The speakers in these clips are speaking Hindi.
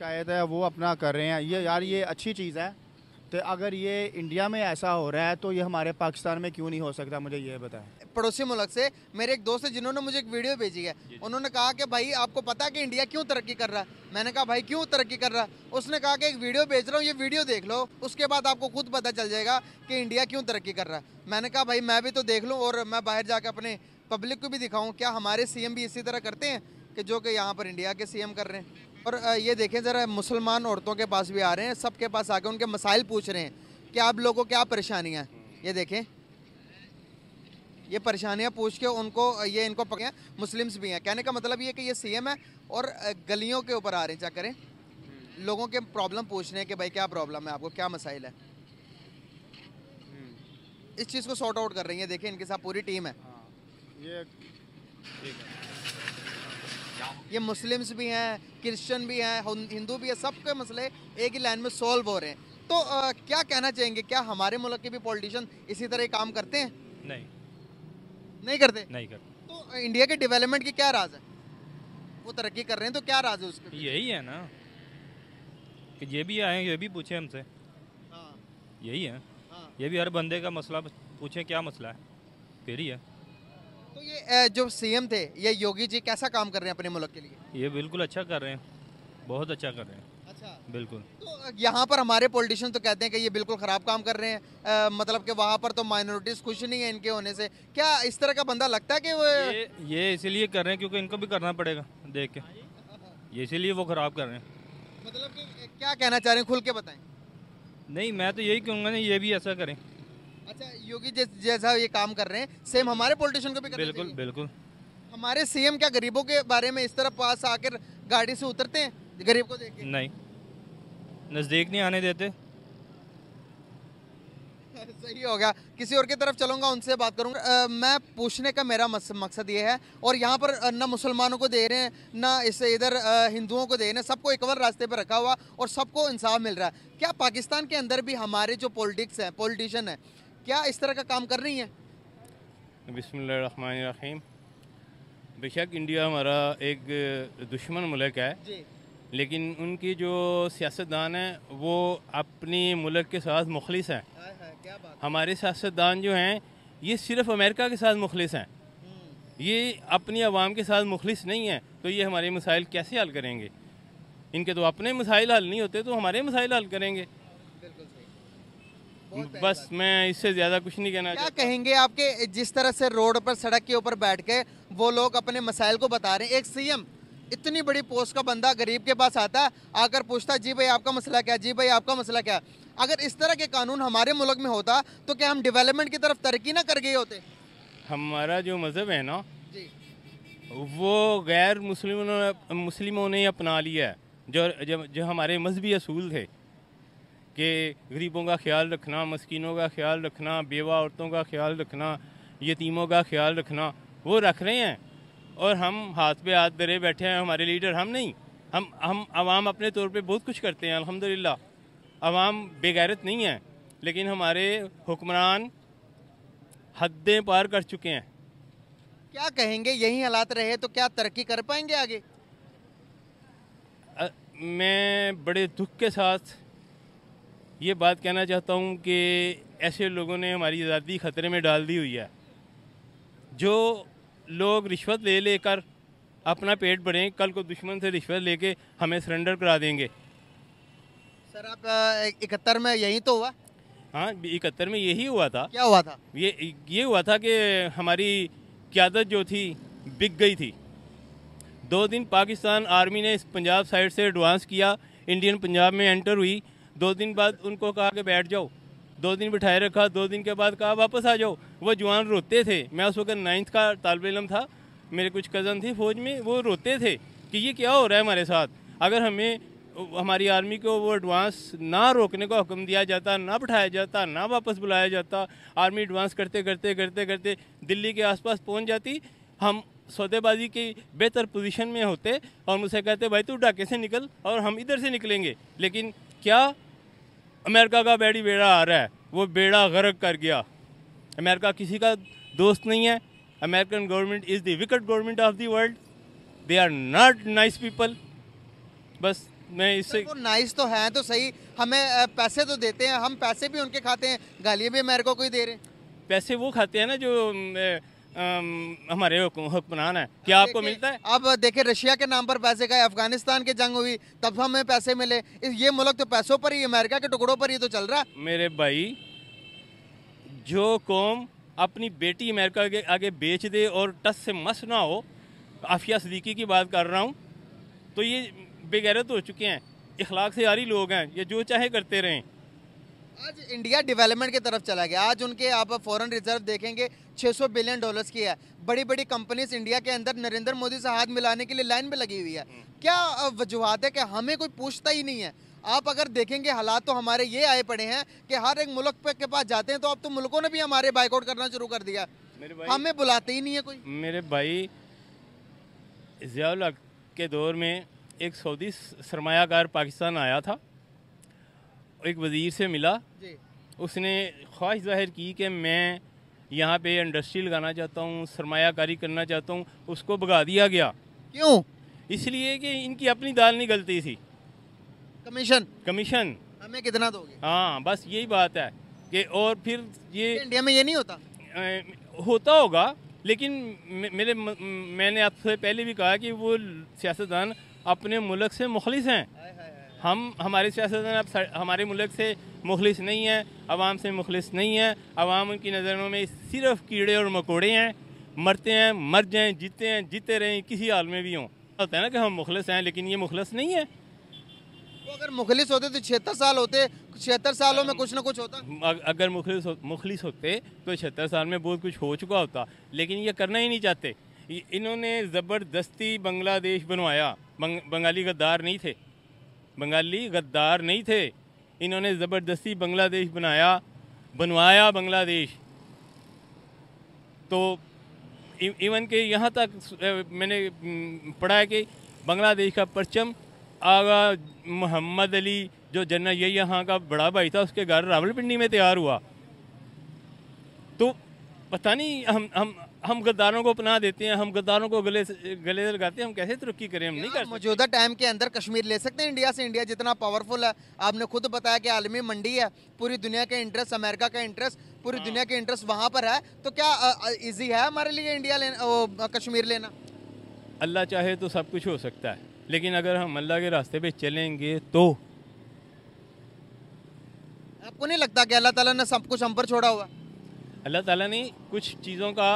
शिकायत है वो अपना कर रहे हैं ये यार ये अच्छी चीज़ है तो अगर ये इंडिया में ऐसा हो रहा है तो ये हमारे पाकिस्तान में क्यों नहीं हो सकता मुझे ये बताएं पड़ोसी मुल्क से मेरे एक दोस्त है जिन्होंने मुझे एक वीडियो भेजी है उन्होंने कहा कि भाई आपको पता है कि इंडिया क्यों तरक्की कर रहा है मैंने कहा भाई क्यों तरक्की कर रहा है उसने कहा कि एक वीडियो भेज रहा हूँ ये वीडियो देख लो उसके बाद आपको खुद पता चल जाएगा कि इंडिया क्यों तरक्की कर रहा है मैंने कहा भाई मैं भी तो देख लूँ और मैं बाहर जाकर अपने पब्लिक को भी दिखाऊँ क्या हमारे सी भी इसी तरह करते हैं कि जो कि यहाँ पर इंडिया के सी कर रहे हैं और ये देखें ज़रा मुसलमान औरतों के पास भी आ रहे हैं सबके पास आके उनके मसाइल पूछ रहे हैं कि आप लोगों क्या परेशानियाँ ये देखें ये परेशानियाँ पूछ के उनको ये इनको पकड़े मुस्लिम्स भी हैं कहने का मतलब ये कि ये सीएम है और गलियों के ऊपर आ रहे हैं चेक करें लोगों के प्रॉब्लम पूछ रहे हैं कि भाई क्या प्रॉब्लम है आपको क्या मसाइल है इस चीज़ को सॉर्ट आउट कर रही है देखें इनके साथ पूरी टीम है हाँ। ये ठीक है ये मुस्लिम्स भी हैं क्रिश्चियन भी हैं हिंदू भी हैं सबके मसले एक ही लाइन में सॉल्व हो रहे हैं तो आ, क्या कहना चाहेंगे क्या हमारे मुल्क के भी पॉलिटिशियन इसी तरह काम करते हैं नहीं नहीं करते नहीं करते तो इंडिया के डेवलपमेंट की क्या राज है वो तरक्की कर रहे हैं तो क्या राज है उसके यही है ना कि ये भी आए ये भी पूछे हमसे हाँ। यही है हाँ। ये भी हर बंदे का मसला पूछे क्या मसला है फिर ही है तो ये जो सीएम थे ये योगी जी कैसा काम कर रहे हैं अपने मुल्क के लिए ये बिल्कुल अच्छा कर रहे हैं बहुत अच्छा कर रहे हैं अच्छा बिल्कुल तो यहाँ पर हमारे पॉलिटिशियन तो कहते हैं कि ये बिल्कुल ख़राब काम कर रहे हैं आ, मतलब कि वहाँ पर तो माइनॉरिटीज़ खुश नहीं है इनके होने से क्या इस तरह का बंदा लगता है कि वो ये, ये इसीलिए कर रहे हैं क्योंकि इनको भी करना पड़ेगा देख के ये इसीलिए वो ख़राब कर रहे हैं मतलब कि क्या कहना चाह रहे हैं खुल के बताएं नहीं मैं तो यही कहूँगा ना ये भी ऐसा करें अच्छा योगी जैस, जैसा ये काम कर रहे हैं सेम हमारे पॉलिटिशियन को भी बिल्कुल बिल्कुल हमारे सीएम क्या गरीबों के बारे में इस तरह पास आकर गाड़ी से उतरते हैं गरीब को देखे नहीं नज़दीक नहीं आने देते सही हो गया किसी और की तरफ चलूंगा उनसे बात करूंगा आ, मैं पूछने का मेरा मकसद ये है और यहाँ पर न मुसलमानों को दे रहे हैं ना इसे इधर हिंदुओं को दे रहे हैं सबको एकवर रास्ते पर रखा हुआ और सबको इंसाफ मिल रहा है क्या पाकिस्तान के अंदर भी हमारे जो पॉलिटिक्स हैं पॉलिटिशियन हैं क्या इस तरह का काम कर रही हैं बिसमीम बेशक इंडिया हमारा एक दुश्मन मुल्क है जी। लेकिन उनकी जो सियासतदान हैं वो अपनी मुल्क के साथ मुखलिस हैं है, हमारे सियासतदान जो हैं ये सिर्फ अमेरिका के साथ मुखलिस हैं हम्म। ये अपनी आवाम के साथ मुखलिस नहीं है तो ये हमारे मसाइल कैसे हल करेंगे इनके तो अपने मसाइल हल नहीं होते तो हमारे मसाइल हल करेंगे बस मैं इससे ज़्यादा कुछ नहीं कहना क्या कहेंगे आपके जिस तरह से रोड पर सड़क के ऊपर बैठ के वो लोग अपने मसाइल को बता रहे हैं एक सीएम इतनी बड़ी पोस्ट का बंदा गरीब के पास आता है आकर पूछता जी भाई आपका मसला क्या जी भाई आपका मसला क्या अगर इस तरह के कानून हमारे मुल्क में होता तो क्या हम डेवलपमेंट की तरफ तरक्की ना कर गए होते हमारा जो मज़हब है ना वो गैर मुस्लिमों ने मुस्लिमों ने अपना लिया है जो जो, जो हमारे मजहबी असूल थे कि गरीबों का ख्याल रखना मस्किनों का ख्याल रखना बेवा औरतों का ख्याल रखना यतीमों का ख्याल रखना वो रख रहे हैं और हम हाथ पे हाथ धरे बैठे हैं हमारे लीडर हम नहीं हम हम आवाम अपने तौर पे बहुत कुछ करते हैं अल्हम्दुलिल्लाह आवाम बेगैरत नहीं है लेकिन हमारे हुक्मरान हदें पार कर चुके हैं क्या कहेंगे यही हालात रहे तो क्या तरक्की कर पाएंगे आगे आ, मैं बड़े दुख के साथ ये बात कहना चाहता हूँ कि ऐसे लोगों ने हमारी आज़ादी ख़तरे में डाल दी हुई है जो लोग रिश्वत ले लेकर अपना पेट भरें कल को दुश्मन से रिश्वत लेके हमें सरेंडर करा देंगे सर आप इकहत्तर में यही तो हुआ हाँ इकहत्तर में यही हुआ था क्या हुआ था ये ये हुआ था कि हमारी क्यादत जो थी बिक गई थी दो दिन पाकिस्तान आर्मी ने इस पंजाब साइड से एडवांस किया इंडियन पंजाब में एंटर हुई दो दिन बाद उनको कहा कि बैठ जाओ दो दिन बिठाए रखा दो दिन के बाद कहा वापस आ जाओ वो जवान रोते थे मैं उस वक्त नाइन्थ का तालब इलम था मेरे कुछ कज़न थी फौज में वो रोते थे कि ये क्या हो रहा है हमारे साथ अगर हमें हमारी आर्मी को वो एडवांस ना रोकने का हुक्म दिया जाता ना बिठाया जाता ना वापस बुलाया जाता आर्मी एडवांस करते करते करते करते दिल्ली के आसपास पहुंच जाती हम सौदेबाजी की बेहतर पोजीशन में होते और मुझसे कहते भाई तू डाके से निकल और हम इधर से निकलेंगे लेकिन क्या अमेरिका का बैडी बेड़ा आ रहा है वो बेड़ा गर्क कर गया अमेरिका किसी का दोस्त नहीं है American government is the wicked government of the world they are not nice people बस मैं इससे तो नाइस तो हैं तो सही हमें पैसे तो देते हैं हम पैसे भी उनके खाते हैं गालियाँ भी अमेरिका को ही दे रहे हैं पैसे वो खाते हैं ना जो हमारे हुक्मरान है क्या आपको मिलता है अब देखे रशिया के नाम पर पैसे गए अफगानिस्तान के जंग हुई तब हमें पैसे मिले ये मुल्क तो पैसों पर ही अमेरिका के टुकड़ों पर ही तो चल रहा है मेरे भाई जो कौम अपनी बेटी अमेरिका के आगे बेच दे और टस से मस ना हो आफिया सदीकी की बात कर रहा हूँ तो ये बेगैरत हो चुके हैं इखलाक से यारी लोग हैं ये जो चाहे करते रहें आज इंडिया डेवलपमेंट की तरफ चला गया आज उनके आप फॉरेन रिजर्व देखेंगे 600 बिलियन डॉलर्स की है बड़ी बड़ी कंपनीज इंडिया के अंदर नरेंद्र मोदी से हाथ मिलाने के लिए लाइन में लगी हुई है हम्म। क्या वजुहत है कि हमें कोई पूछता ही नहीं है आप अगर देखेंगे हालात तो हमारे ये आए पड़े हैं कि हर एक मुल्क के पास जाते हैं तो अब तो मुल्कों ने भी हमारे बाइकआउट करना शुरू कर दिया हमें बुलाते ही नहीं है कोई मेरे भाई जियाल के दौर में एक सऊदी सरमाकार पाकिस्तान आया था एक वज़ीर से मिला उसने ख्वाहिश जाहिर की कि मैं यहाँ पे इंडस्ट्री लगाना चाहता हूँ सरमाकारी करना चाहता हूँ उसको भगा दिया गया क्यों इसलिए कि इनकी अपनी दाल नहीं गलती थी कमीशन कमीशन हमें कितना दोगे हाँ बस यही बात है कि और फिर ये इंडिया में ये नहीं होता होता होगा लेकिन मेरे मैंने आपसे पहले भी कहा कि वो सियासतदान अपने मुल्क से मुखलिस हैं हम हमारे सियासत अब हमारे मुल्क से मुखलिस नहीं हैं आवाम से मुखलिस नहीं हैं आवाम उनकी नज़रों में सिर्फ कीड़े और मकोड़े हैं मरते हैं मर जाएँ जीते हैं जीते रहें किसी हाल में भी हों होता है ना कि हम मुखलिस हैं लेकिन ये मुखलिस नहीं है तो अगर मुखलिस होते तो छिहत्तर साल होते छिहत्तर सालों में कुछ ना कुछ होता अगर मुखलिस हो, मुखलिस होते तो छिहत्तर साल में बहुत कुछ हो चुका होता लेकिन ये करना ही नहीं चाहते इन्होंने ज़बरदस्ती बांग्लादेश बनवाया बंग, बंगाली गद्दार नहीं थे बंगाली गद्दार नहीं थे इन्होंने ज़बरदस्ती बांग्लादेश बनाया बनवाया बांग्लादेश तो इवन के यहाँ तक मैंने पढ़ा है कि बांग्लादेश का परचम आगा मोहम्मद अली जो जनरल ये यहाँ का बड़ा भाई था उसके घर रावलपिंडी में तैयार हुआ तो पता नहीं हम हम हम गद्दारों को अपना देते हैं हम गद्दारों को गले गले लगाते हैं हम कैसे तरक्की करें हम नहीं कर मौजूदा टाइम के अंदर कश्मीर ले सकते हैं इंडिया से इंडिया जितना पावरफुल है आपने खुद बताया कि आलमी मंडी है पूरी दुनिया का इंटरेस्ट अमेरिका का इंटरेस्ट पूरी हाँ। दुनिया के इंटरेस्ट वहाँ पर है तो क्या ईजी है हमारे लिए इंडिया लेना कश्मीर लेना अल्लाह चाहे तो सब कुछ हो सकता है लेकिन अगर हम अल्लाह के रास्ते पर चलेंगे तो आपको नहीं लगता कि अल्लाह ताला ने सब कुछ हम पर छोड़ा हुआ अल्लाह ताला ने कुछ चीज़ों का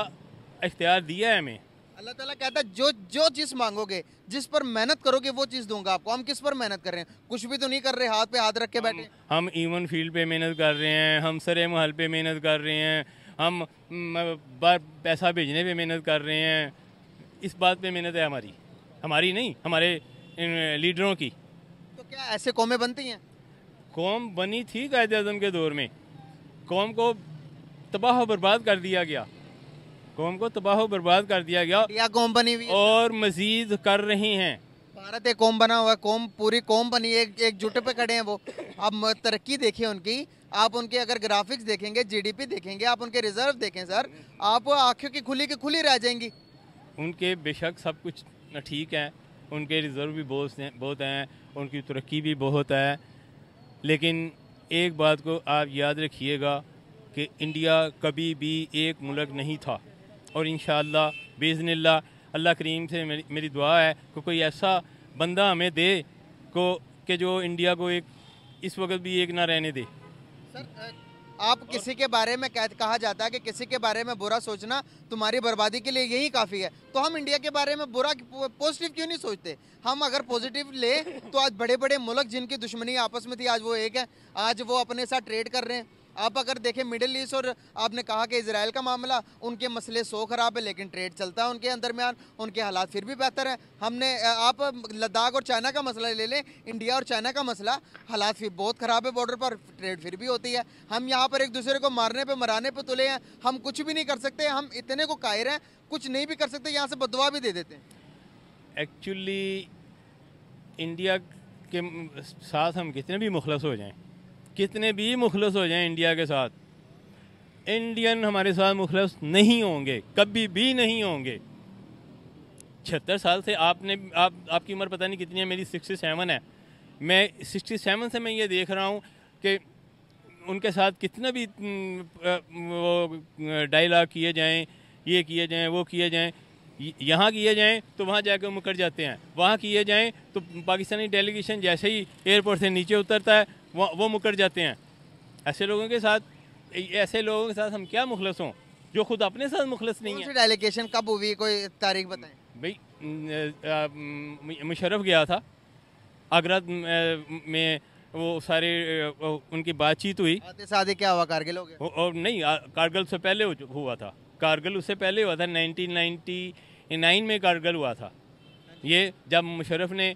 इख्तियार दिया है हमें अल्लाह ताला कहता है जो जो चीज़ मांगोगे जिस पर मेहनत करोगे वो चीज़ दूंगा आपको हम किस पर मेहनत कर रहे हैं कुछ भी तो नहीं कर रहे हाथ पे हाथ रख के बैठे हम इवन फील्ड पे मेहनत कर रहे हैं हम सरे महल पे मेहनत कर रहे हैं हम बार पैसा भेजने पे मेहनत कर रहे हैं इस बात पे मेहनत है हमारी हमारी नहीं हमारे लीडरों की तो क्या ऐसे कौमें बनती हैं कौम बनी थी कायद अजम के दौर में कौम को तबाह बर्बाद कर दिया गया कौम को तबाह बर्बाद कर दिया गया या कौम बनी हुई और मजीद कर रही हैं भारत एक कौम बना हुआ कौम पूरी कौम बनी एक जुटे पे खड़े हैं वो आप तरक्की देखें उनकी आप उनके अगर ग्राफिक्स देखेंगे जीडीपी देखेंगे आप उनके रिजर्व देखें सर आप आँखों की खुली की खुली रह जाएंगी उनके बेशक सब कुछ ठीक है उनके रिजर्व भी बहुत बहुत हैं उनकी तरक्की भी बहुत है लेकिन एक बात को आप याद रखिएगा कि इंडिया कभी भी एक मुल्क नहीं था और इन बेज़न अल्लाह करीम से मेरी मेरी दुआ है कि कोई ऐसा बंदा हमें दे को कि जो इंडिया को एक इस वक्त भी एक ना रहने दे सर आप किसी के बारे में कह, कहा जाता है कि किसी के बारे में बुरा सोचना तुम्हारी बर्बादी के लिए यही काफ़ी है तो हम इंडिया के बारे में बुरा पॉजिटिव क्यों नहीं सोचते हम अगर पॉजिटिव ले तो आज बड़े बड़े मुल्क जिनकी दुश्मनी आपस में थी आज वो एक है आज वो अपने साथ ट्रेड कर रहे हैं आप अगर देखें मिडिल ईस्ट और आपने कहा कि इसराइल का मामला उनके मसले सो ख़राब है लेकिन ट्रेड चलता है उनके दरमियान उनके हालात फिर भी बेहतर हैं हमने आप लद्दाख और चाइना का मसला ले लें इंडिया और चाइना का मसला हालात फिर बहुत ख़राब है बॉर्डर पर ट्रेड फिर भी होती है हम यहाँ पर एक दूसरे को मारने पर मराने पर तुले हैं हम कुछ भी नहीं कर सकते हम इतने को कायर हैं कुछ नहीं भी कर सकते यहाँ से बदवा भी दे देते हैं एक्चुअली इंडिया के साथ हम कितने भी मुखलस हो जाएं कितने भी मुखलस हो जाएं इंडिया के साथ इंडियन हमारे साथ मुखलस नहीं होंगे कभी भी नहीं होंगे छहत्तर साल से आपने आप आपकी उम्र पता नहीं कितनी है मेरी सिक्सटी सेवन है मैं सिक्सटी सेवन से मैं ये देख रहा हूँ कि उनके साथ कितना भी वो डायलॉग किए जाएं ये किए जाएं वो किए जाएं यहाँ किए जाएं तो वहाँ जाकर मुकर जाते हैं वहाँ किए जाएं तो पाकिस्तानी डेलीगेशन जैसे ही एयरपोर्ट से नीचे उतरता है वो वो मुकर जाते हैं ऐसे लोगों के साथ ऐसे लोगों के साथ हम क्या मुखलस हों जो खुद अपने साथ मुखलस नहीं है डेलीगेशन कब हुई कोई तारीख बताएं भाई मुशरफ गया था आगरा में वो सारे उनकी बातचीत हुई शादी क्या हुआ कारगिल हो गया और नहीं कारगिल से पहले हुआ था कारगिल उससे पहले हुआ था 1999 में कारगिल हुआ था ये जब मुशरफ ने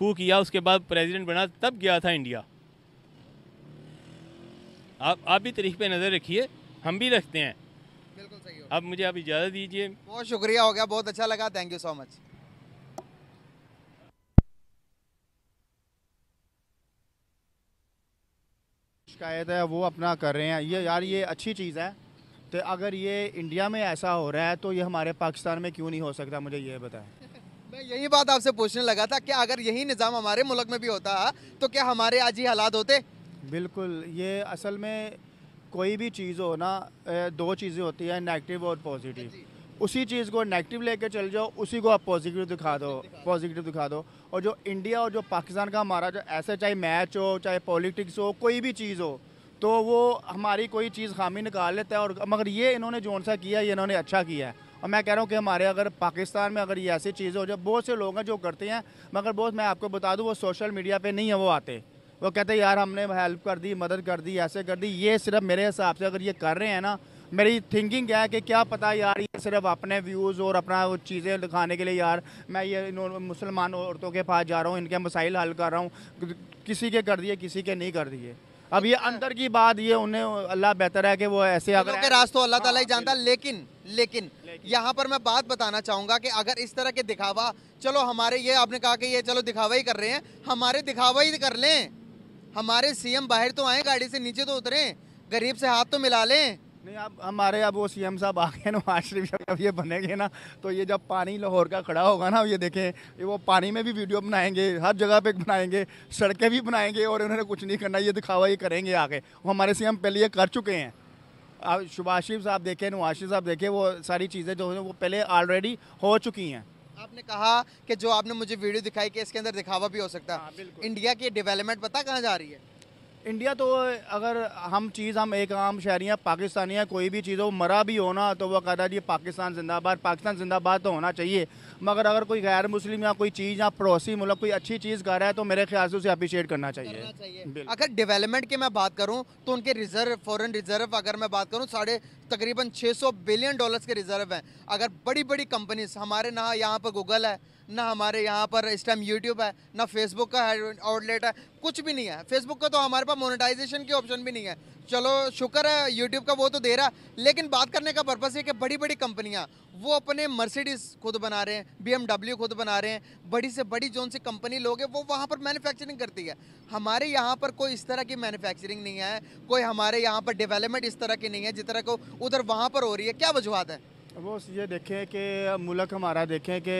कू किया उसके बाद प्रेसिडेंट बना तब गया था इंडिया आप आप भी तारीख पे नज़र रखिए हम भी रखते हैं बिल्कुल सही आप मुझे आप इजाज़त दीजिए बहुत शुक्रिया हो गया बहुत अच्छा लगा थैंक यू सो मच शिकायत है वो अपना कर रहे हैं ये यार ये अच्छी चीज़ है तो अगर ये इंडिया में ऐसा हो रहा है तो ये हमारे पाकिस्तान में क्यों नहीं हो सकता मुझे ये बताएं मैं यही बात आपसे पूछने लगा था कि अगर यही निज़ाम हमारे मुल्क में भी होता तो क्या हमारे आज ही हालात होते बिल्कुल ये असल में कोई भी चीज़ हो ना दो चीज़ें होती हैं नेगेटिव और पॉजिटिव हाँ उसी चीज़ को नेगेटिव लेके चल जाओ उसी को आप पॉजिटिव दिखा दो पॉजिटिव दिखा दो और जो इंडिया और जो पाकिस्तान का हमारा जो ऐसा चाहे मैच हो चाहे पॉलिटिक्स हो कोई भी चीज़ हो तो वो हमारी कोई चीज़ खामी निकाल लेता है और मगर ये इन्होंने जो सा किया ये इन्होंने अच्छा किया है और मैं कह रहा हूँ कि हमारे अगर पाकिस्तान में अगर ये ऐसी चीज़ें हो जो बहुत से लोग हैं जो करते हैं मगर बहुत मैं आपको बता दूँ वो सोशल मीडिया पर नहीं है वो आते वो कहते हैं यार हमने हेल्प कर दी मदद कर दी ऐसे कर दी ये सिर्फ मेरे हिसाब से अगर ये कर रहे हैं ना मेरी थिंकिंग क्या है कि क्या पता यार ये सिर्फ अपने व्यूज़ और अपना वो चीज़ें दिखाने के लिए यार मैं ये मुसलमान औरतों के पास जा रहा हूँ इनके मसाइल हल कर रहा हूँ किसी के कर दिए किसी के नहीं कर दिए अब ये अंदर की बात ये उन्हें अल्लाह बेहतर है कि वो ऐसे अगर के तो अल्लाह ताला ही हाँ, जानता लेकिन लेकिन, लेकिन यहाँ पर मैं बात बताना चाहूँगा कि अगर इस तरह के दिखावा चलो हमारे ये आपने कहा कि ये चलो दिखावा ही कर रहे हैं हमारे दिखावा ही कर लें हमारे सीएम बाहर तो आए गाड़ी से नीचे तो उतरे गरीब से हाथ तो मिला लें नहीं अब हमारे अब वो सीएम साहब आ गए ना शरीफ जब ये बनेंगे ना तो ये जब पानी लाहौर का खड़ा होगा ना ये देखें ये वो पानी में भी वीडियो बनाएंगे हर जगह पे बनाएंगे सड़कें भी बनाएंगे और उन्होंने कुछ नहीं करना ये दिखावा ये करेंगे आगे वो हमारे सीएम पहले ये कर चुके हैं अब शुभाशिफ साहब देखें नवाशिफ साहब देखें वो सारी चीज़ें जो है वो पहले ऑलरेडी हो चुकी हैं आपने कहा कि जो आपने मुझे वीडियो दिखाई कि इसके अंदर दिखावा भी हो सकता है हाँ, इंडिया की डेवलपमेंट पता कहाँ जा रही है इंडिया तो अगर हम चीज़ हम एक आम शहरी हैं पाकिस्तानी हैं कोई भी चीज़ हो मरा भी हो ना तो वह कहता जी पाकिस्तान जिंदाबाद पाकिस्तान जिंदाबाद तो होना चाहिए मगर अगर कोई गैर मुस्लिम या कोई चीज़ या पड़ोसी मुल्क कोई अच्छी चीज़ कर रहा है तो मेरे ख्याल से उसे अप्रिशिएट करना चाहिए, करना चाहिए। अगर डेवलपमेंट की मैं बात करूँ तो उनके रिजर्व फ़ॉरन रिजर्व अगर मैं बात करूँ साढ़े तकरीबन सौ बिलियन डॉलर्स के रिजर्व हैं अगर बड़ी बड़ी कंपनीज हमारे ना यहाँ पर गूगल है ना हमारे यहाँ पर इस टाइम यूट्यूब है ना फेसबुक का आउटलेट है कुछ भी नहीं है फेसबुक का तो हमारे पास मोनेटाइजेशन की ऑप्शन भी नहीं है चलो शुक्र है यूट्यूब का वो तो दे रहा लेकिन बात करने का पर्पज़ ये कि बड़ी बड़ी कंपनियाँ वो अपने मर्सिडीज़ खुद बना रहे हैं बी खुद बना रहे हैं बड़ी से बड़ी जोन सी कंपनी लोग हैं वो वहाँ पर मैन्युफैक्चरिंग करती है हमारे यहाँ पर कोई इस तरह की मैन्युफैक्चरिंग नहीं है कोई हमारे यहाँ पर डेवलपमेंट इस तरह की नहीं है जिस तरह को उधर वहाँ पर हो रही है क्या वजूहत है बस ये देखें कि मुल्क हमारा देखें कि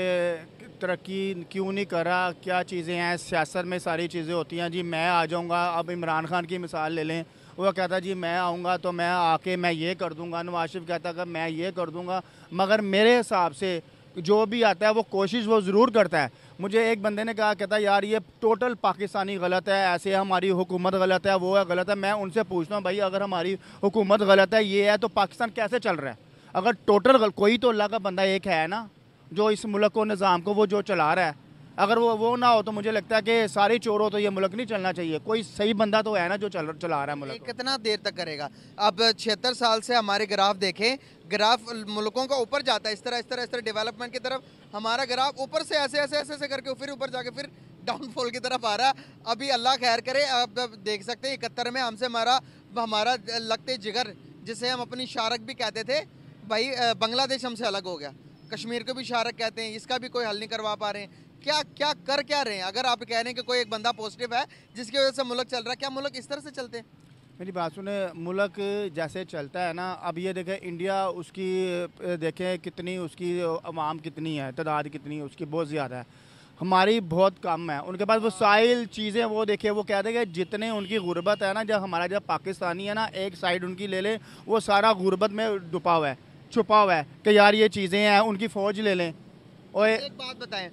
तरक्की क्यों नहीं कर रहा क्या चीज़ें हैं सियासत में सारी चीज़ें होती हैं जी मैं आ जाऊँगा अब इमरान खान की मिसाल ले लें वो कहता जी मैं आऊँगा तो मैं आके मैं ये कर दूँगा नवाज शरीफ कहता कि मैं ये कर दूँगा मगर मेरे हिसाब से जो भी आता है वो कोशिश वो ज़रूर करता है मुझे एक बंदे ने कहा कहता यार ये टोटल पाकिस्तानी गलत है ऐसे हमारी हुकूमत गलत है वो है गलत है मैं उनसे पूछता हूँ भाई अगर हमारी हुकूमत गलत है ये है तो पाकिस्तान कैसे चल रहा है अगर टोटल कोई तो अल्लाह का बंदा एक है ना जो इस मुल्क को निज़ाम को वो जो चला रहा है अगर वो वो ना हो तो मुझे लगता है कि सारे चोर हो तो ये मुल्क नहीं चलना चाहिए कोई सही बंदा तो है ना जो चल चला रहा है मुल्क कितना देर तक करेगा अब छिहत्तर साल से हमारे ग्राफ देखें ग्राफ मुल्कों का ऊपर जाता है इस तरह इस तरह इस तरह डेवलपमेंट की तरफ हमारा ग्राफ ऊपर से ऐसे ऐसे ऐसे ऐसे करके फिर ऊपर जाके फिर डाउनफॉल की तरफ आ रहा अभी अल्लाह खैर करे आप देख सकते हैं इकहत्तर में हमसे हमारा हमारा लगते जिगर जिसे हम अपनी शारक भी कहते थे भाई बांग्लादेश हमसे अलग हो गया कश्मीर को भी शारक कहते हैं इसका भी कोई हल नहीं करवा पा रहे हैं क्या क्या कर क्या रहे हैं अगर आप कह रहे हैं कि कोई एक बंदा पॉजिटिव है जिसकी वजह से मुल्क चल रहा है क्या मुल्क इस तरह से चलते हैं मेरी बात सुने मुल्क जैसे चलता है ना अब ये देखें इंडिया उसकी देखें कितनी उसकी आवाम कितनी है तादाद कितनी है उसकी बहुत ज़्यादा है हमारी बहुत कम है उनके पास वसाइल चीज़ें वो हाँ। देखे वो कह देंगे जितने उनकी गुर्बत है ना जब हमारा जब पाकिस्तानी है ना एक साइड उनकी ले लें वो सारा गुर्बत में डुपा हुआ है छुपा हुआ है कि यार ये चीज़ें हैं उनकी फ़ौज ले लें और एक बात बताएं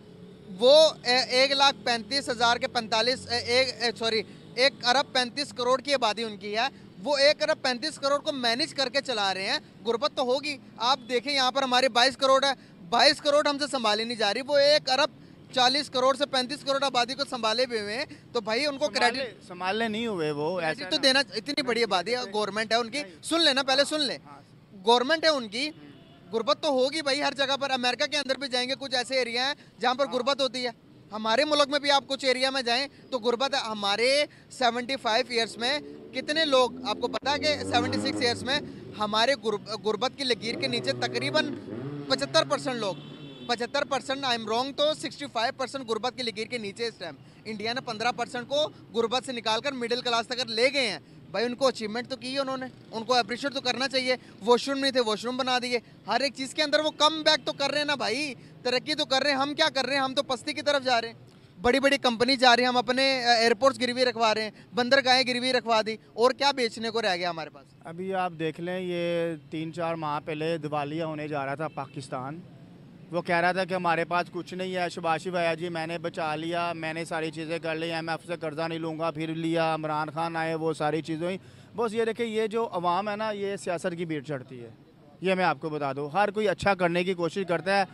वो ए, एक लाख पैंतीस हज़ार के पैंतालीस एक सॉरी एक अरब पैंतीस करोड़ की आबादी उनकी है वो एक अरब पैंतीस करोड़ को मैनेज करके चला रहे हैं गुर्बत तो होगी आप देखें यहाँ पर हमारे बाईस करोड़ है बाईस करोड़ हमसे संभाली नहीं जा रही वो एक अरब चालीस करोड़ से पैंतीस करोड़ आबादी को संभाले हुए हैं तो भाई उनको क्रेडिट संभालने नहीं हुए वो ऐसे तो देना इतनी बड़ी आबादी गवर्नमेंट है उनकी सुन लेना पहले सुन ले हाँ, हाँ, गवर्नमेंट है उनकी गुर्बत तो होगी भाई हर जगह पर अमेरिका के अंदर भी जाएंगे कुछ ऐसे एरिया हैं जहाँ पर गुर्बत होती है हमारे मुल्क में भी आप कुछ एरिया में जाएं तो गुर्बत हमारे 75 ईयर्स में कितने लोग आपको पता है कि 76 ईयर्स में हमारे गुर्बत की लकीर के नीचे तकरीबन 75 परसेंट लोग 75 परसेंट आई एम रॉन्ग तो 65 परसेंट गुर्बत की लकीर के नीचे इस टाइम इंडिया ने 15 परसेंट को गुर्बत से निकालकर मिडिल क्लास तक ले गए हैं भाई उनको अचीवमेंट तो की उन्होंने उनको अप्रिशिएट तो करना चाहिए वॉशरूम नहीं थे वॉशरूम बना दिए हर एक चीज़ के अंदर वो कम बैक तो कर रहे हैं ना भाई तरक्की तो कर रहे हैं हम क्या कर रहे हैं हम तो पस्ती की तरफ जा रहे हैं बड़ी बड़ी कंपनी जा रही है हम अपने एयरपोर्ट्स गिरवी रखवा रहे हैं बंदरगाहें गिरवी रखवा दी और क्या बेचने को रह गया हमारे पास अभी आप देख लें ये तीन चार माह पहले दिवालिया होने जा रहा था पाकिस्तान वो कह रहा था कि हमारे पास कुछ नहीं है शबाशी भैया जी मैंने बचा लिया मैंने सारी चीज़ें कर ली एम एफ से कर्जा नहीं लूँगा फिर लिया इमरान खान आए वो सारी चीज़ें हुई बस ये देखिए ये जो अवाम है ना ये सियासत की भीड़ चढ़ती है ये मैं आपको बता दूँ हर कोई अच्छा करने की कोशिश करता है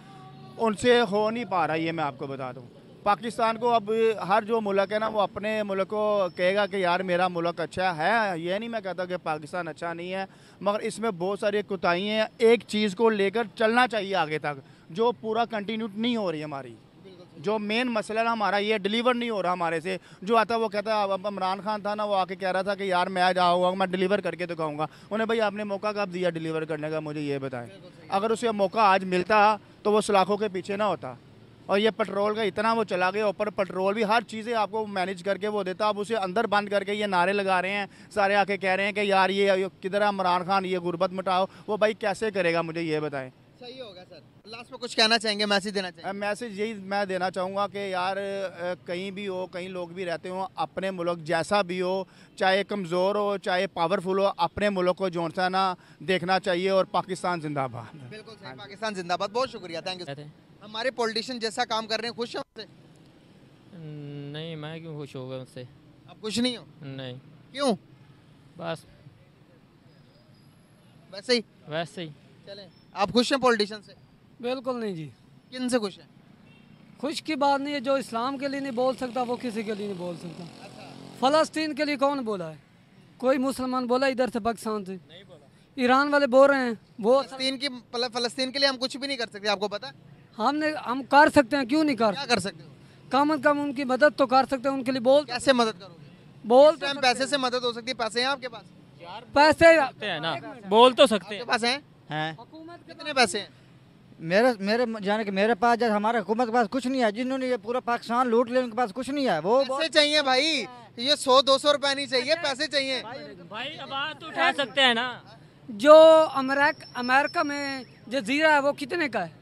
उनसे हो नहीं पा रहा ये मैं आपको बता दूँ पाकिस्तान को अब हर जो मुल्क है ना वो अपने मुल्क को कहेगा कि यार मेरा मुल्क अच्छा है ये नहीं मैं कहता कि पाकिस्तान अच्छा नहीं है मगर इसमें बहुत सारी कोताही हैं एक चीज़ को लेकर चलना चाहिए आगे तक जो पूरा कंटिन्यू नहीं हो रही हमारी जो मेन मसला ना हमारा ये डिलीवर नहीं हो रहा हमारे से जो आता वो कहता अब इमरान खान था ना वो आके कह रहा था कि यार मैं आज आऊँगा मैं डिलीवर करके दिखाऊंगा उन्हें भाई आपने मौका कब दिया डिलीवर करने का मुझे ये बताएं अगर उसे मौका आज मिलता तो वो सलाखों के पीछे ना होता और ये पेट्रोल का इतना वो चला गया ऊपर पेट्रोल भी हर चीज़ें आपको मैनेज करके वो देता आप उसे अंदर बंद करके ये नारे लगा रहे हैं सारे आके कह रहे हैं कि यार ये किधर है इमरान खान ये गुर्बत मिटाओ वो भाई कैसे करेगा मुझे ये बताएं सही होगा सर लास्ट में कुछ कहना चाहेंगे मैसेज देना चाहेंगे मैसेज यही मैं देना चाहूँगा कि यार कहीं भी हो कहीं लोग भी रहते हो अपने मुल्क जैसा भी हो चाहे कमज़ोर हो चाहे पावरफुल हो अपने मुल्क को जोड़ ना देखना चाहिए और पाकिस्तान जिंदाबाद बिल्कुल सही पाकिस्तान जिंदाबाद बहुत शुक्रिया थैंक यू हमारे पॉलिटिशियन जैसा काम कर रहे हैं खुश हो नहीं मैं क्यों खुश होगा उससे अब खुश नहीं हो नहीं क्यों बस वैसे ही वैसे ही चलें आप खुश हैं पॉलिटिशियन से बिल्कुल नहीं जी किन से खुश हैं खुश की बात नहीं है जो इस्लाम के लिए नहीं बोल सकता वो किसी के लिए नहीं बोल सकता अच्छा। फ़लस्तीन के लिए कौन बोला है कोई मुसलमान बोला इधर से पाकिस्तान से ईरान वाले बोल रहे हैं वो फलस्तीन की फलस्तीन के लिए हम कुछ भी नहीं कर सकते आपको पता हमने हम कर सकते हैं क्यों नहीं कर कर सकते कम अज कम उनकी मदद तो कर सकते हैं उनके लिए बोल तो कैसे मदद करोगे बोल तो पैसे से मदद हो सकती है पैसे हैं आपके पास पैसे हैं ना बोल तो सकते हैं पास हैं हैं कितने पैसे मेरे मेरे जाने के मेरे पास जब हमारे हुकूमत के पास कुछ नहीं है जिन्होंने ये पूरा पाकिस्तान लूट लिया उनके पास कुछ नहीं है वो पैसे चाहिए भाई ये सौ दो सौ रुपए नहीं चाहिए अच्छा। पैसे चाहिए भाई आवाज तो उठा सकते हैं ना जो अमेरिका में जजीरा है वो कितने का है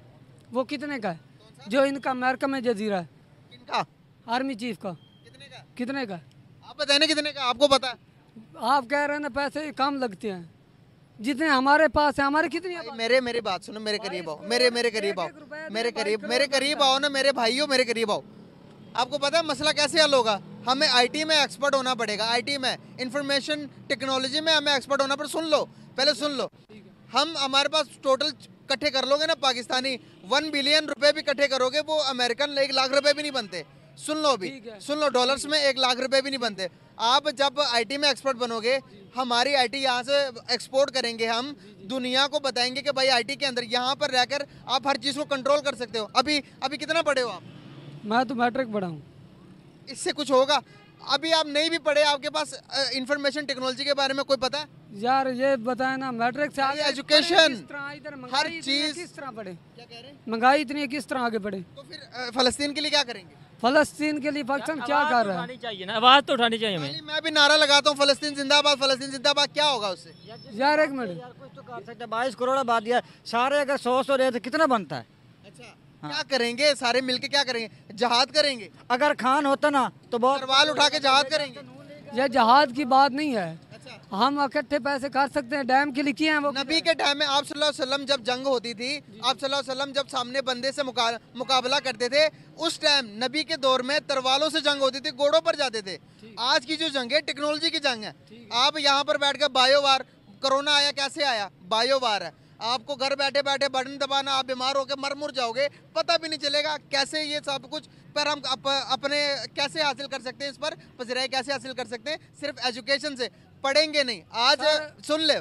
वो कितने का है जो इनका अमेरिका में जजीरा है आर्मी चीफ का कितने का कितने का आप बताए ना कितने का आपको पता है आप कह रहे हैं ना पैसे कम लगते हैं जितने हमारे पास है हमारे कितने मेरे मेरे बात सुनो मेरे करीब आओ मेरे मेरे करीब आओ मेरे करीब मेरे तो करीब आओ ना मेरे भाई मेरे करीब आओ आपको पता है मसला कैसे हल होगा हमें आईटी में एक्सपर्ट होना पड़ेगा आईटी में इंफॉर्मेशन टेक्नोलॉजी में हमें एक्सपर्ट होना पर सुन लो पहले सुन लो हम हमारे पास टोटल इकट्ठे कर लोगे ना पाकिस्तानी वन बिलियन रुपए भी इकट्ठे करोगे वो अमेरिकन एक लाख रुपए भी नहीं बनते सुन लो अभी सुन लो डॉलर्स में एक लाख रुपए भी नहीं बनते आप जब आईटी में एक्सपर्ट बनोगे हमारी आईटी यहाँ से एक्सपोर्ट करेंगे हम दुनिया को बताएंगे कि भाई आईटी के अंदर यहाँ पर रहकर आप हर चीज़ को कंट्रोल कर सकते हो अभी अभी कितना पढ़े हो आप मैं तो मैट्रिक पढ़ा हूँ इससे कुछ होगा अभी आप नहीं भी पढ़े आपके पास इंफॉर्मेशन टेक्नोलॉजी के बारे में कोई पता है यार ये बताए ना मैट्रिक से आगे एजुकेशन हर चीज़ किस तरह पढ़े महंगाई इतनी किस तरह आगे बढ़े तो फिर फलस्तीन के लिए क्या करेंगे फलस्तीन के लिए पाकिस्तान क्या कर रहा है आवाज तो उठानी चाहिए मैं भी नारा लगाता हूँ फलस्तीन जिंदाबाद फलस्तीन जिंदाबाद क्या होगा उससे यार एक मिनट तो बाईस करोड़ आबादी है सारे अगर सौ सौ रहे तो कितना बनता है अच्छा हाँ। क्या करेंगे सारे मिलके क्या करेंगे जहाद करेंगे अगर खान होता ना तो बहुत सवाल उठा के जहाद करेंगे यह जहाद की बात नहीं है हम इकट्ठे पैसे खा सकते हैं डैम के लिए किए हैं वो नबी के टाइम में आप सल्लल्लाहु अलैहि वसल्लम जब जंग होती थी आप सल्लल्लाहु अलैहि वसल्लम जब सामने बंदे से मुका, मुकाबला करते थे उस टाइम नबी के दौर में तरवालों से जंग होती थी घोड़ों पर जाते थे आज की जो जंग है टेक्नोलॉजी की जंग है आप यहाँ पर बैठ कर बायोवार कोरोना आया कैसे आया बायोवार है आपको घर बैठे बैठे बटन दबाना आप बीमार होकर मर मुर जाओगे पता भी नहीं चलेगा कैसे ये सब कुछ पर हम अप, अपने कैसे हासिल कर सकते हैं इस पर पजराई कैसे हासिल कर सकते हैं सिर्फ एजुकेशन से पढ़ेंगे नहीं आज सुन ले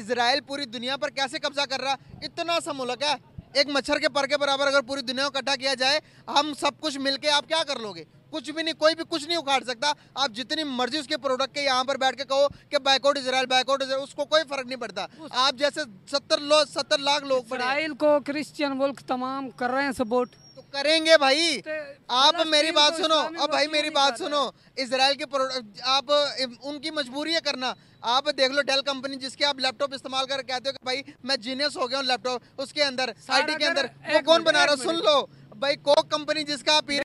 इसराइल पूरी दुनिया पर कैसे कब्जा कर रहा इतना सा मुल्क है एक मच्छर के पर के बराबर अगर पूरी दुनिया को इकट्ठा किया जाए हम सब कुछ मिलके आप क्या कर लोगे कुछ भी नहीं कोई भी कुछ नहीं उखाड़ सकता आप जितनी मर्जी उसके प्रोडक्ट के यहाँ पर बैठ के कहो कि बैकआउट इसराइल बैकआउट इसराइल उसको कोई फर्क नहीं पड़ता आप जैसे सत्तर लोग सत्तर लाख लोग इसराइल को क्रिश्चियन मुल्क तमाम कर रहे हैं सपोर्ट करेंगे भाई तो आप मेरी बात तो सुनो अब भाई मेरी बात सुनो इसराइल के आप उनकी मजबूरी है करना आप देख लो डेल कंपनी जिसके आप लैपटॉप इस्तेमाल कर कहते हो कि भाई मैं जीनियस हो गया हूँ लैपटॉप उसके अंदर आई के अंदर वो कौन बना रहा सुन लो भाई कोक कंपनी जिसका आप